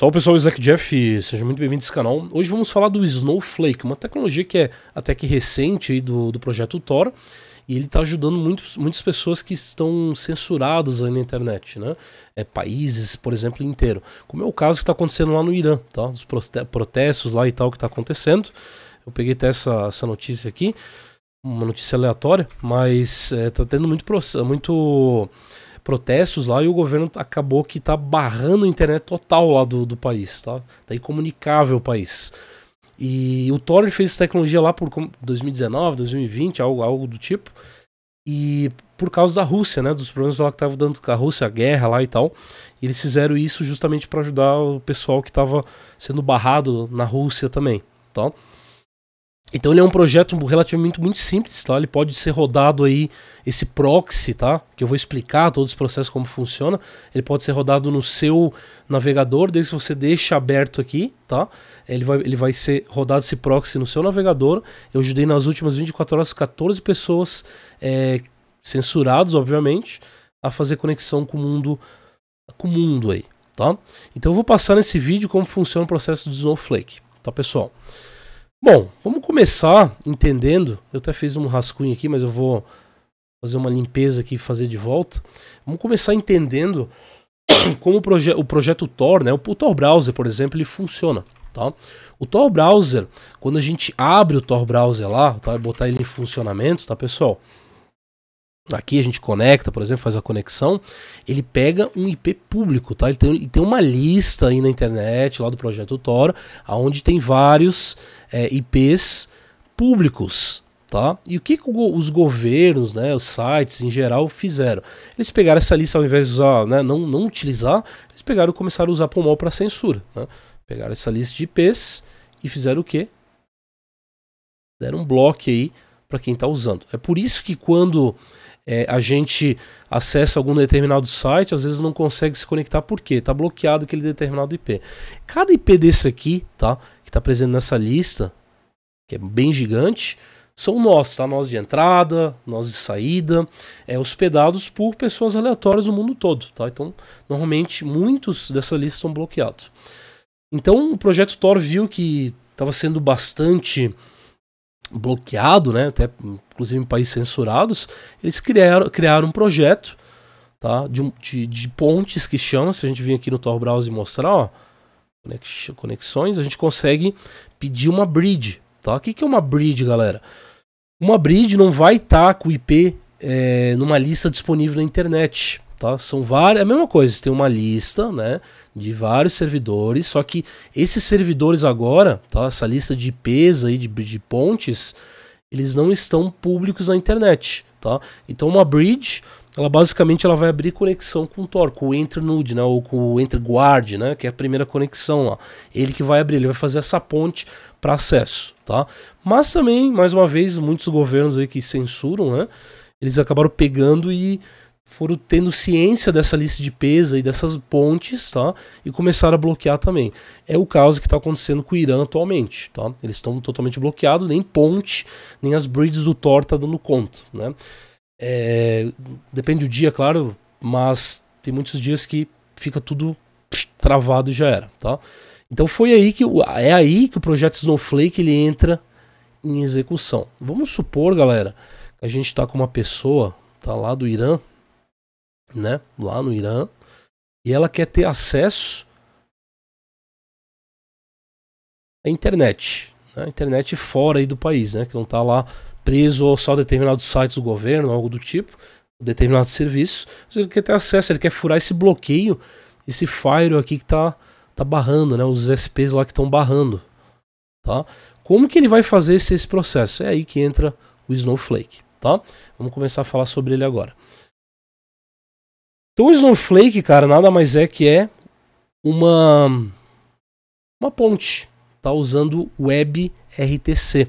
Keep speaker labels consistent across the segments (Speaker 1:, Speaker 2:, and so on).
Speaker 1: Salve pessoal, Slack Jeff, sejam muito bem-vindos ao canal. Hoje vamos falar do Snowflake, uma tecnologia que é até que recente do, do projeto Tor e ele está ajudando muitos, muitas pessoas que estão censuradas aí na internet, né? É, países, por exemplo, inteiro. Como é o caso que está acontecendo lá no Irã, tá? Os protestos lá e tal que está acontecendo. Eu peguei até essa, essa notícia aqui, uma notícia aleatória, mas está é, tá tendo muito, muito protestos lá e o governo acabou que tá barrando a internet total lá do, do país, tá? Tá incomunicável o país. E o Tor fez essa tecnologia lá por 2019, 2020, algo, algo do tipo. E por causa da Rússia, né? Dos problemas lá que estavam dando com a Rússia, a guerra lá e tal. E eles fizeram isso justamente para ajudar o pessoal que estava sendo barrado na Rússia também, tá? Então ele é um projeto relativamente muito simples, tá? Ele pode ser rodado aí, esse proxy, tá? Que eu vou explicar todos os processos como funciona. Ele pode ser rodado no seu navegador, desde que você deixe aberto aqui, tá? Ele vai, ele vai ser rodado esse proxy no seu navegador. Eu ajudei nas últimas 24 horas 14 pessoas é, censurados, obviamente, a fazer conexão com o mundo, com o mundo aí, tá? Então eu vou passar nesse vídeo como funciona o processo do Snowflake, tá pessoal? Bom, vamos começar entendendo. Eu até fiz um rascunho aqui, mas eu vou fazer uma limpeza aqui e fazer de volta. Vamos começar entendendo como o, proje o projeto Tor, né, o Tor Browser, por exemplo, ele funciona. Tá? O Tor Browser, quando a gente abre o Tor Browser lá, tá? botar ele em funcionamento, tá, pessoal? aqui a gente conecta, por exemplo, faz a conexão, ele pega um IP público, tá? Ele tem, ele tem uma lista aí na internet, lá do projeto Toro, aonde tem vários é, eh, IPs públicos, tá? E o que, que os governos, né, os sites em geral fizeram? Eles pegaram essa lista ao invés de usar, né, não, não utilizar, eles pegaram e começaram a usar POMOL para censura, né? Pegaram essa lista de IPs e fizeram o quê? Deram um bloco aí para quem está usando. É por isso que quando é, a gente acessa algum determinado site, às vezes não consegue se conectar porque está bloqueado aquele determinado IP. Cada IP desse aqui, tá, que está presente nessa lista, que é bem gigante, são nós, tá? Nós de entrada, nós de saída, é, hospedados por pessoas aleatórias do mundo todo, tá? Então, normalmente, muitos dessa lista são bloqueados. Então, o projeto Tor viu que estava sendo bastante bloqueado, né, até inclusive em países censurados, eles criaram, criaram um projeto tá, de, de, de pontes que chama, se a gente vir aqui no Tor Browse e mostrar, ó, conexões, a gente consegue pedir uma bridge, tá? O que, que é uma bridge, galera? Uma bridge não vai estar tá com o IP é, eh, numa lista disponível na internet, tá? São várias, é a mesma coisa, tem uma lista, né, de vários servidores, só que esses servidores agora, tá? Essa lista de IPs aí de, de pontes, eles não estão públicos na internet, tá? Então uma bridge, ela basicamente ela vai abrir conexão com o Tor, com o EntreNude, né, ou com o EntreGuard, né, que é a primeira conexão lá. Ele que vai abrir, ele vai fazer essa ponte para acesso, tá? Mas também, mais uma vez, muitos governos aí que censuram, né, eles acabaram pegando e foram tendo ciência dessa lista de pesa e dessas pontes, tá? E começaram a bloquear também. É o caso que está acontecendo com o Irã atualmente, tá? Eles estão totalmente bloqueados, nem ponte, nem as bridges do Thor tá dando conta, né? É, depende do dia, claro, mas tem muitos dias que fica tudo travado e já era, tá? Então foi aí que é aí que o projeto Snowflake ele entra em execução. Vamos supor, galera, que a gente está com uma pessoa, tá lá do Irã, né, lá no Irã, e ela quer ter acesso à internet, né, internet fora aí do país, né, que não está lá preso ou só determinados sites do governo, algo do tipo, determinado serviço, mas ele quer ter acesso, ele quer furar esse bloqueio, esse firewall aqui que está tá barrando, né, os SPs lá que estão barrando, tá? Como que ele vai fazer esse, esse processo? É aí que entra o Snowflake, tá? Vamos começar a falar sobre ele agora. Então o Snowflake, cara, nada mais é que é uma uma ponte, tá usando web RTC,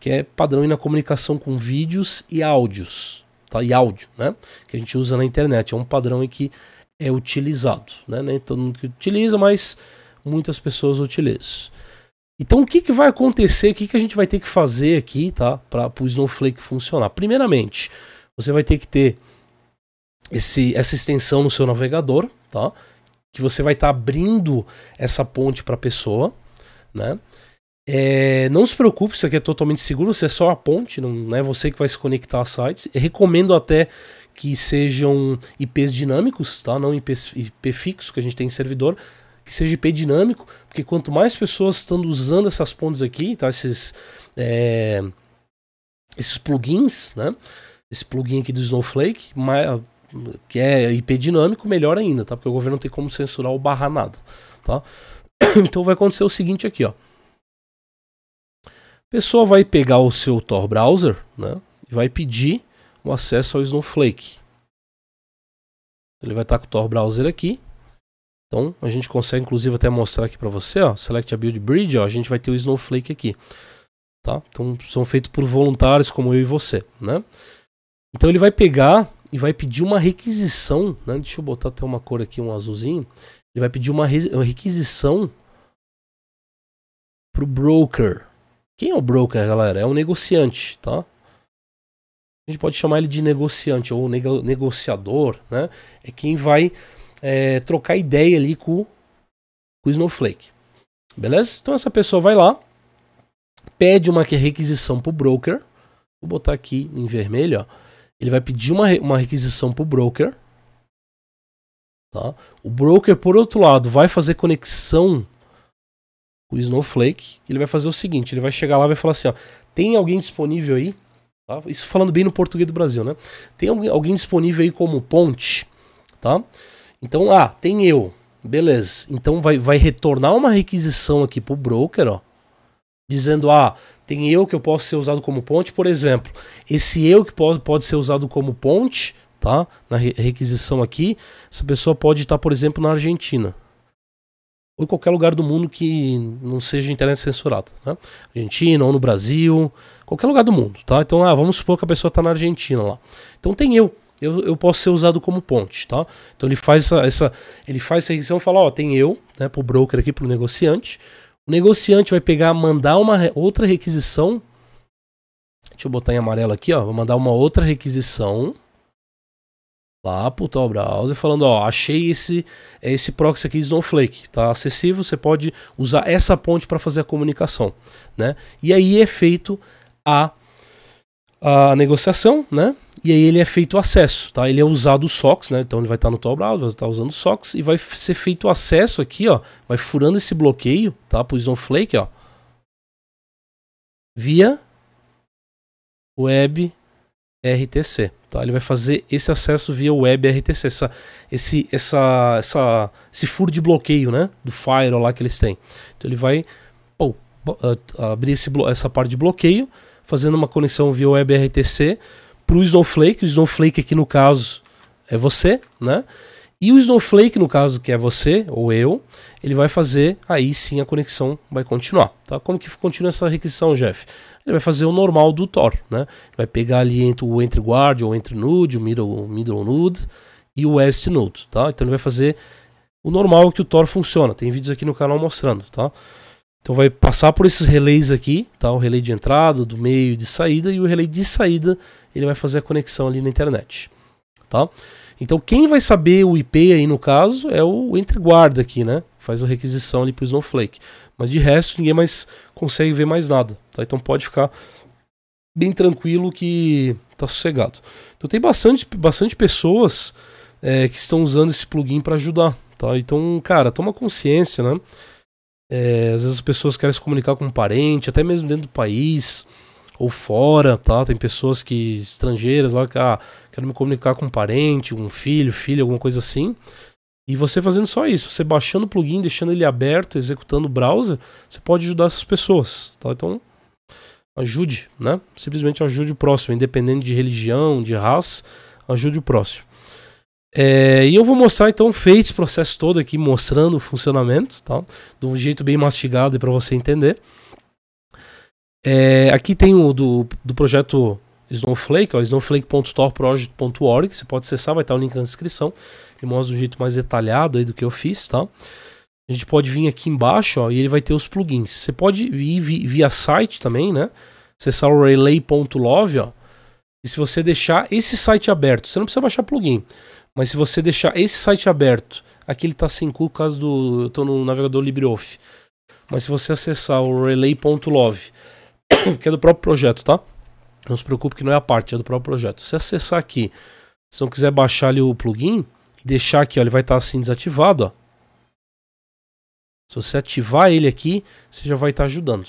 Speaker 1: que é padrão na comunicação com vídeos e áudios, tá? E áudio, né? Que a gente usa na internet, é um padrão em que é utilizado, né? Nem todo mundo que utiliza, mas muitas pessoas utilizam. Então o que, que vai acontecer, o que, que a gente vai ter que fazer aqui, tá? Para o Snowflake funcionar. Primeiramente, você vai ter que ter esse, essa extensão no seu navegador, tá? Que você vai estar tá abrindo essa ponte para a pessoa, né? É, não se preocupe, isso aqui é totalmente seguro, você é só a ponte, não é você que vai se conectar a sites. Eu recomendo até que sejam IPs dinâmicos, tá? Não IP, IP fixo que a gente tem em servidor, que seja IP dinâmico, porque quanto mais pessoas estão usando essas pontes aqui, tá? Esses, é, esses plugins, né? Esse plugin aqui do Snowflake, mais, que é IP dinâmico, melhor ainda, tá? Porque o governo não tem como censurar ou barrar nada, tá? Então vai acontecer o seguinte aqui, ó. A pessoa vai pegar o seu Tor browser, né? E vai pedir o acesso ao Snowflake. Ele vai estar tá com o Tor browser aqui. Então a gente consegue inclusive até mostrar aqui para você, ó, select a build bridge, ó, a gente vai ter o Snowflake aqui. Tá? Então são feitos por voluntários como eu e você, né? Então ele vai pegar e vai pedir uma requisição, né? Deixa eu botar até uma cor aqui, um azulzinho. Ele vai pedir uma requisição pro broker. Quem é o broker, galera? É um negociante, tá? A gente pode chamar ele de negociante ou negociador, né? É quem vai é, trocar ideia ali com, com o Snowflake. Beleza? Então essa pessoa vai lá, pede uma requisição pro broker. Vou botar aqui em vermelho, ó ele vai pedir uma, uma requisição para o broker. Tá? O broker, por outro lado, vai fazer conexão com o Snowflake. Ele vai fazer o seguinte: ele vai chegar lá e vai falar assim: ó, tem alguém disponível aí? Tá? Isso falando bem no português do Brasil, né? Tem alguém disponível aí como ponte? Tá? Então, ah, tem eu. Beleza. Então vai, vai retornar uma requisição aqui para o broker, ó dizendo, ah, tem eu que eu posso ser usado como ponte, por exemplo, esse eu que pode, pode ser usado como ponte, tá? Na requisição aqui, essa pessoa pode estar, por exemplo, na Argentina. Ou em qualquer lugar do mundo que não seja internet censurada, né? Argentina, ou no Brasil, qualquer lugar do mundo, tá? Então, ah, vamos supor que a pessoa está na Argentina lá. Então tem eu. Eu, eu posso ser usado como ponte, tá? Então ele faz essa, essa ele faz essa requisição, fala, ó, tem eu, né, pro broker aqui, pro negociante, o negociante vai pegar, mandar uma outra requisição. Deixa eu botar em amarelo aqui, ó. Vou mandar uma outra requisição lá pro tal browser falando, ó, achei esse é esse proxy aqui Snowflake, tá acessível, você pode usar essa ponte para fazer a comunicação, né? E aí é feito a a negociação, né? E aí ele é feito o acesso, tá? Ele é usado o SOX, né? Então ele vai estar tá no teu browser, vai estar tá usando o SOX e vai ser feito o acesso aqui, ó. Vai furando esse bloqueio, tá? Pro Snowflake, ó. Via web RTC, tá? Ele vai fazer esse acesso via web RTC, essa, esse, essa, essa, esse furo de bloqueio, né? Do firewall lá que eles têm. Então ele vai pô, abrir esse, essa parte de bloqueio fazendo uma conexão via WebRTC para o Snowflake. O Snowflake aqui no caso é você, né? E o Snowflake, no caso, que é você ou eu, ele vai fazer, aí sim a conexão vai continuar. Tá? Como que continua essa requisição, Jeff? Ele vai fazer o normal do Tor, né? Vai pegar ali entre o entre guard ou entre nude, o middle, middle nude e o west Node, tá? Então ele vai fazer o normal que o Tor funciona. Tem vídeos aqui no canal mostrando, tá? Então vai passar por esses relays aqui, tá? O relay de entrada, do meio, de saída e o relay de saída ele vai fazer a conexão ali na internet, tá? Então quem vai saber o IP aí no caso é o entreguarda aqui, né? Faz a requisição ali para o Snowflake. Mas de resto ninguém mais consegue ver mais nada, tá? Então pode ficar bem tranquilo que tá sossegado. Então tem bastante, bastante pessoas é, que estão usando esse plugin para ajudar, tá? Então cara, toma consciência, né? É, às vezes as pessoas querem se comunicar com um parente, até mesmo dentro do país ou fora, tá? Tem pessoas que estrangeiras lá que ah, quero me comunicar com um parente, um filho, filha, alguma coisa assim. E você fazendo só isso, você baixando o plugin, deixando ele aberto, executando o browser, você pode ajudar essas pessoas, tá? Então ajude, né? Simplesmente ajude o próximo, independente de religião, de raça, ajude o próximo. É, e eu vou mostrar então feito esse processo todo aqui, mostrando o funcionamento, tá? de um jeito bem mastigado e para você entender. É, aqui tem o do, do projeto Snowflake, snowflake.torproject.org, você pode acessar, vai estar o link na descrição, ele mostra um jeito mais detalhado aí do que eu fiz, tá? A gente pode vir aqui embaixo, ó, e ele vai ter os plugins. Você pode ir via site também, né? Acessar o relay.love, ó. E se você deixar esse site aberto, você não precisa baixar plugin. Mas se você deixar esse site aberto, aqui ele está sem cu por causa do. Eu tô no navegador LibreOffice. Mas se você acessar o relay.love, que é do próprio projeto, tá? Não se preocupe que não é a parte, é do próprio projeto. Se acessar aqui, se não quiser baixar ali o plugin e deixar aqui, ó, ele vai estar tá assim desativado, ó. Se você ativar ele aqui, você já vai estar tá ajudando.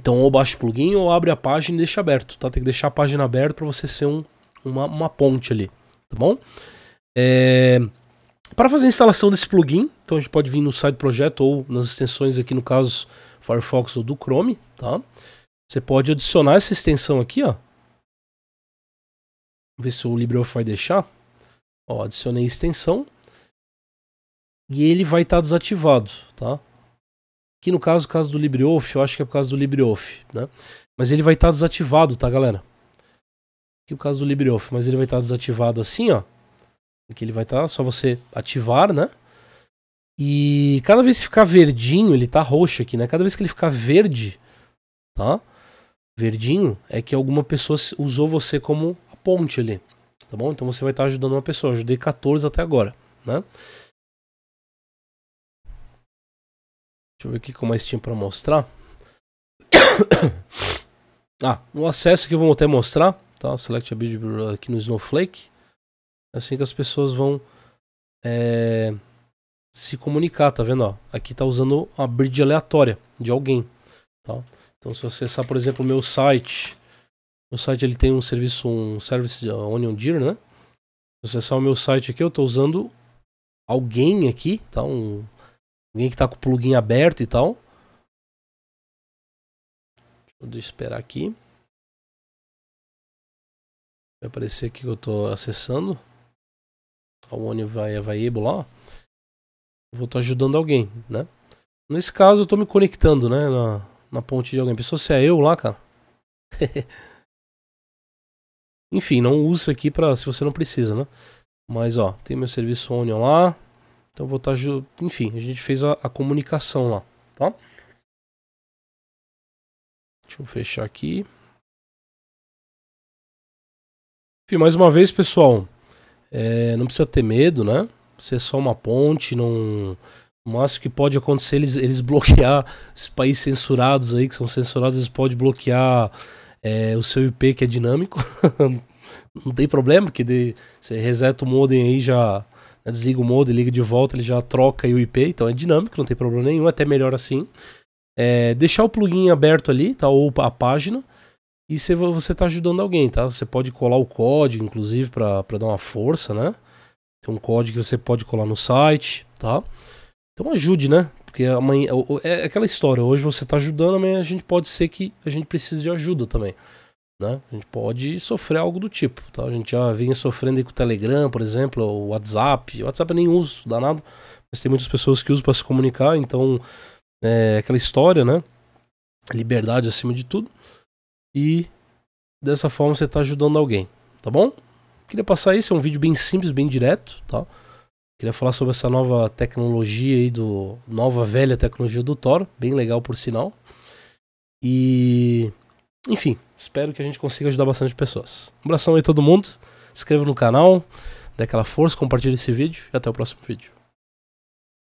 Speaker 1: Então ou baixa o plugin ou abre a página e deixa aberto, tá? Tem que deixar a página aberta para você ser um, uma, uma ponte ali, tá bom? É... Para fazer a instalação desse plugin, então a gente pode vir no site do projeto ou nas extensões aqui no caso Firefox ou do Chrome, tá? Você pode adicionar essa extensão aqui, ó. Vamos ver se o LibreOffice vai deixar. Ó, adicionei a extensão. E ele vai estar tá desativado, tá? que no caso, caso do LibreOffice, eu acho que é por causa do LibreOffice, né? Mas ele vai estar tá desativado, tá, galera? Aqui o caso do LibreOffice, mas ele vai estar tá desativado assim, ó. Aqui ele vai estar, tá, só você ativar, né? E cada vez que ficar verdinho, ele tá roxo aqui, né? Cada vez que ele ficar verde, tá? Verdinho, é que alguma pessoa usou você como a ponte ali, tá bom? Então você vai estar ajudando uma pessoa. Eu ajudei 14 até agora, né? Deixa eu ver aqui que mais tinha para mostrar. ah, o acesso que eu vou até mostrar, tá? Select a build aqui no Snowflake. Assim que as pessoas vão é, se comunicar, tá vendo? Ó, aqui tá usando a bridge aleatória de alguém, tá? Então se eu acessar, por exemplo, o meu site, o site ele tem um serviço, um service de Onion Deer, né? Se eu acessar o meu site aqui, eu estou usando alguém aqui, tá? Um Alguém que tá com o plugin aberto e tal. Deixa eu esperar aqui. Vai aparecer aqui que eu tô acessando. A One vai available lá. vou estar tá ajudando alguém, né? Nesse caso eu tô me conectando, né? Na, na ponte de alguém. Pessoal, se é eu lá, cara? Enfim, não use aqui pra, se você não precisa, né? Mas ó, tem meu serviço Onion lá. Então vou estar. Tá enfim, a gente fez a, a comunicação lá, tá? Deixa eu fechar aqui. Enfim, mais uma vez, pessoal. É, não precisa ter medo, né? Ser é só uma ponte, não. O máximo que pode acontecer é eles, eles bloquear os países censurados aí, que são censurados, eles podem bloquear é, o seu IP que é dinâmico. não tem problema, porque de, você reseta o modem aí já desliga o modo liga de volta, ele já troca o IP, então é dinâmico, não tem problema nenhum, é até melhor assim. É, deixar o plugin aberto ali, tá? Ou a página. E cê, você está ajudando alguém, tá? Você pode colar o código, inclusive, para dar uma força, né? Tem um código que você pode colar no site, tá? Então ajude, né? Porque amanhã. É aquela história, hoje você está ajudando, amanhã a gente pode ser que a gente precise de ajuda também. Né? A gente pode sofrer algo do tipo. Tá? A gente já vinha sofrendo aí com o Telegram, por exemplo, o WhatsApp. O WhatsApp eu é nem uso, danado. Mas tem muitas pessoas que usam para se comunicar, então é aquela história, né? Liberdade acima de tudo. E dessa forma você está ajudando alguém, tá bom? Queria passar isso, é um vídeo bem simples, bem direto, tá? Queria falar sobre essa nova tecnologia aí do nova velha tecnologia do Thor, bem legal por sinal. E enfim, espero que a gente consiga ajudar bastante pessoas. Um abração aí todo mundo, se inscreva no canal, dê aquela força, compartilhe esse vídeo e até o próximo vídeo.